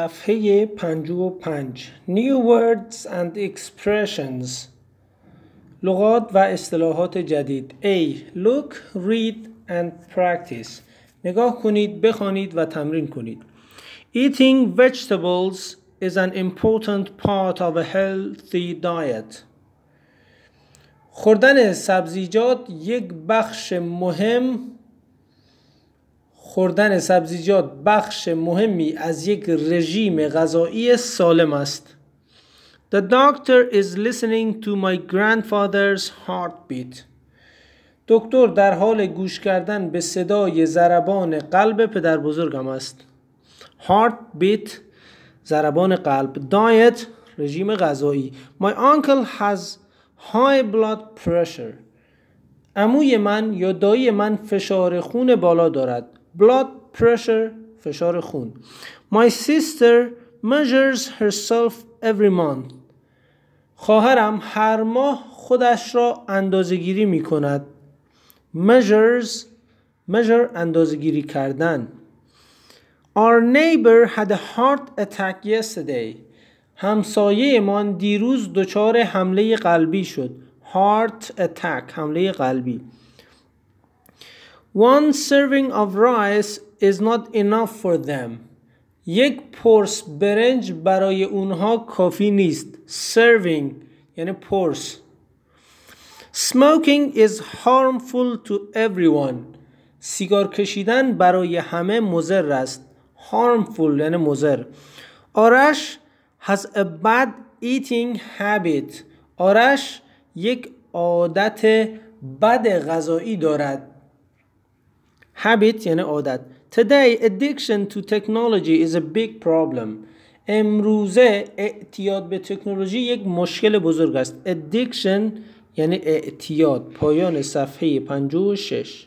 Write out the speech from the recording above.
صفحه 55 New words and expressions لغات و اصطلاحات جدید A. Look, read and practice نگاه کنید، بخوانید و تمرین کنید Eating vegetables is an important part of a healthy diet خوردن سبزیجات یک بخش مهم خوردن سبزیجات بخش مهمی از یک رژیم غذایی سالم است. The doctor is listening to my grandfather's heartbeat. دکتر در حال گوش کردن به صدای ضربان قلب پدر بزرگم است. Heartbeat ضربان قلب. Diet رژیم غذایی. My uncle has high blood pressure. عموی من یا دایی من فشار خون بالا دارد. blood pressure فشار خون my sister measures herself every month خواهرم هر ماه خودش را اندازه گیری می کند measures measure اندازه گیری کردن Our neighbor had a heart attack yesterday. همسایه من دیروز دچار حمله قلبی شد. Heart attack حمله قلبی. One serving of rice is not enough for them. یک پرس برنج برای اونها کافی نیست. Serving یعنی پرس. Smoking is harmful to everyone. سیگار کشیدن برای همه مضر است. Harmful یعنی مضر. آرش has a bad eating habit. آرش یک عادت بد غذایی دارد. habit یعنی عادت today addiction to technology is a big problem امروزه اعتیاد به تکنولوژی یک مشکل بزرگ است addiction یعنی اعتیاد پایان صفحه 56